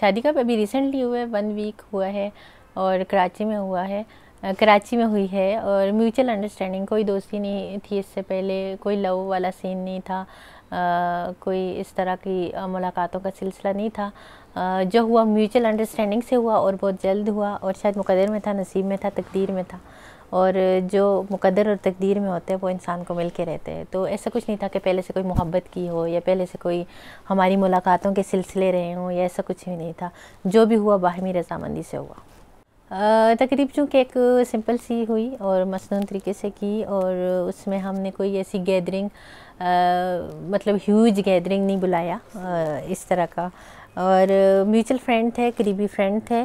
शादी का अभी रिसेंटली हुआ है वन वीक हुआ है और कराची में हुआ है कराची में हुई है और म्यूचुअल अंडरस्टैंडिंग कोई दोस्ती नहीं थी इससे पहले कोई लव वाला सीन नहीं था कोई इस तरह की मुलाकातों का सिलसिला नहीं था जो हुआ म्यूचुअल अंडरस्टैंडिंग से हुआ और बहुत जल्द हुआ और शायद मुकदर में था नसीब में था तकदीर में था और जो मुकदर और तकदीर में होते हैं वो इंसान को मिल के रहते हैं तो ऐसा कुछ नहीं था कि पहले से कोई मोहब्बत की हो या पहले से कोई हमारी मुलाकातों के सिलसिले रहे हों या ऐसा कुछ भी नहीं था जो भी हुआ बाहमी रजामंदी से हुआ तकरीब चूँकि एक सिंपल सी हुई और मसनू तरीके से की और उसमें हमने कोई ऐसी गैदरिंग मतलब ह्यूज गैदरिंग नहीं बुलाया आ, इस तरह का और म्यूचुअल फ्रेंड थे करीबी फ्रेंड थे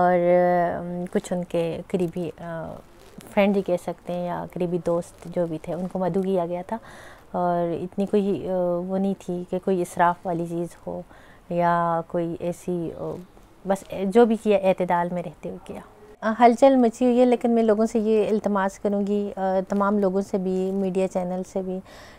और कुछ उनके करीबी फ्रेंड ही कह सकते हैं या करीबी दोस्त जो भी थे उनको मधु किया गया था और इतनी कोई वो नहीं थी कि कोई इसराफ वाली चीज़ हो या कोई ऐसी बस जो भी किया अतदाल में रहते हुए किया हलचल मची हुई है लेकिन मैं लोगों से ये अल्तमास करूँगी तमाम लोगों से भी मीडिया चैनल से भी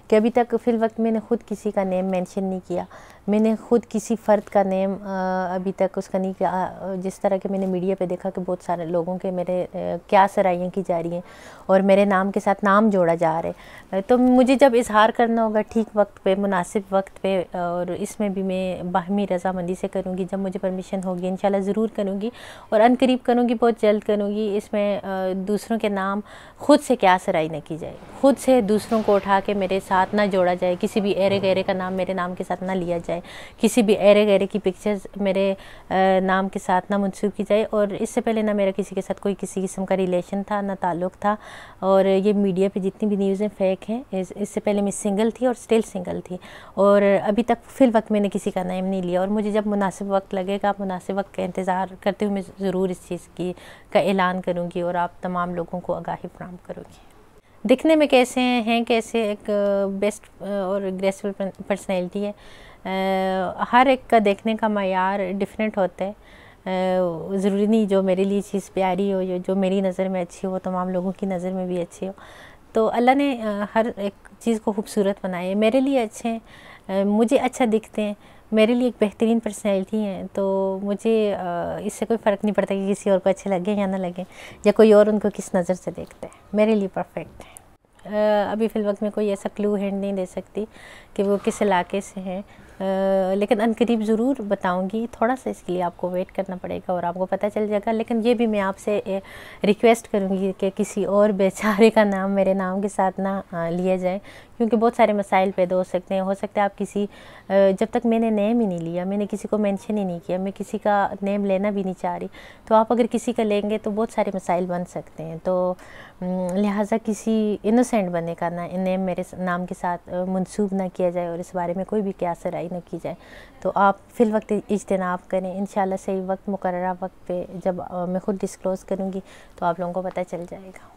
कि अभी तक फ़िल वक्त मैंने ख़ुद किसी का नेम मेंशन नहीं किया मैंने ख़ुद किसी फ़र्द का नेम अभी तक उसका नहीं किया जिस तरह के मैंने मीडिया पे देखा कि बहुत सारे लोगों के मेरे क्या सराइयाँ की जा रही हैं और मेरे नाम के साथ नाम जोड़ा जा रहा है तो मुझे जब इजहार करना होगा ठीक वक्त पे मुनासिब वक्त पे और इसमें भी मैं बाहमी रजामंदी से करूँगी जब मुझे परमिशन होगी इन ज़रूर करूँगी और अनकरीब करूँगी बहुत जल्द करूँगी इसमें दूसरों के नाम खुद से क्या सराई ना की जाए खुद से दूसरों को उठा के मेरे साथ ना जोड़ा जाए किसी भी एरे गहरे का नाम मेरे नाम के साथ ना लिया जाए किसी भी एरे गहरे की पिक्चर्स मेरे नाम के साथ ना मनसूब की जाए और इससे पहले ना मेरा किसी के साथ कोई किसी किस्म का रिलेशन था ना ताल्लुक था और ये मीडिया पर जितनी भी न्यूज़ें फेक हैं इससे पहले मैं सिंगल थी और स्टिल सिंगल थी और अभी तक फिल वक्त मैंने किसी का नाम नहीं लिया और मुझे जब मुनासिब वक्त लगेगा मुनासिब वक्त का इंतज़ार करते हुए मैं ज़रूर इस चीज़ की का ऐलान करूँगी और आप तमाम लोगों को आगाही फ्राहम करोगी दिखने में कैसे हैं कैसे एक बेस्ट और ग्रेसफुल पर्सनैलिटी है हर एक का देखने का मैार डिफरेंट होता है ज़रूरी नहीं जो मेरे लिए चीज़ प्यारी हो या जो मेरी नज़र में अच्छी हो तमाम लोगों की नज़र में भी अच्छी हो तो अल्लाह ने हर एक चीज़ को खूबसूरत बनाया है मेरे लिए अच्छे हैं मुझे अच्छा दिखते हैं मेरे लिए एक बेहतरीन पर्सनैलिटी हैं तो मुझे इससे कोई फ़र्क नहीं पड़ता कि किसी और को अच्छे लगे या ना लगे या कोई और उनको किस नज़र से देखता है मेरे लिए परफेक्ट है अभी वक्त में कोई ऐसा क्लू हैंड नहीं दे सकती कि वो किस इलाके से हैं लेकिन अन करीब ज़रूर बताऊंगी थोड़ा सा इसके लिए आपको वेट करना पड़ेगा और आपको पता चल जाएगा लेकिन ये भी मैं आपसे रिक्वेस्ट करूंगी कि किसी और बेचारे का नाम मेरे नाम के साथ ना लिया जाए क्योंकि बहुत सारे मसाइल पैदा हो सकते हैं हो सकता है आप किसी जब तक मैंने नेम ही नहीं लिया मैंने किसी को मेंशन ही नहीं किया मैं किसी का नेम लेना भी नहीं चाह रही तो आप अगर किसी का लेंगे तो बहुत सारे मसाइल बन सकते हैं तो लिहाजा किसी इनोसेंट बने का ना नेम मेरे नाम के साथ मनसूब ना किया जाए और इस बारे में कोई भी क्या आई अदायगी न की जाए तो आप फिल वक्त इजतनाब करें इन सही वक्त मुकर वक्त पे जब मैं ख़ुद डिस्क्लोज़ करूँगी तो आप लोगों को पता चल जाएगा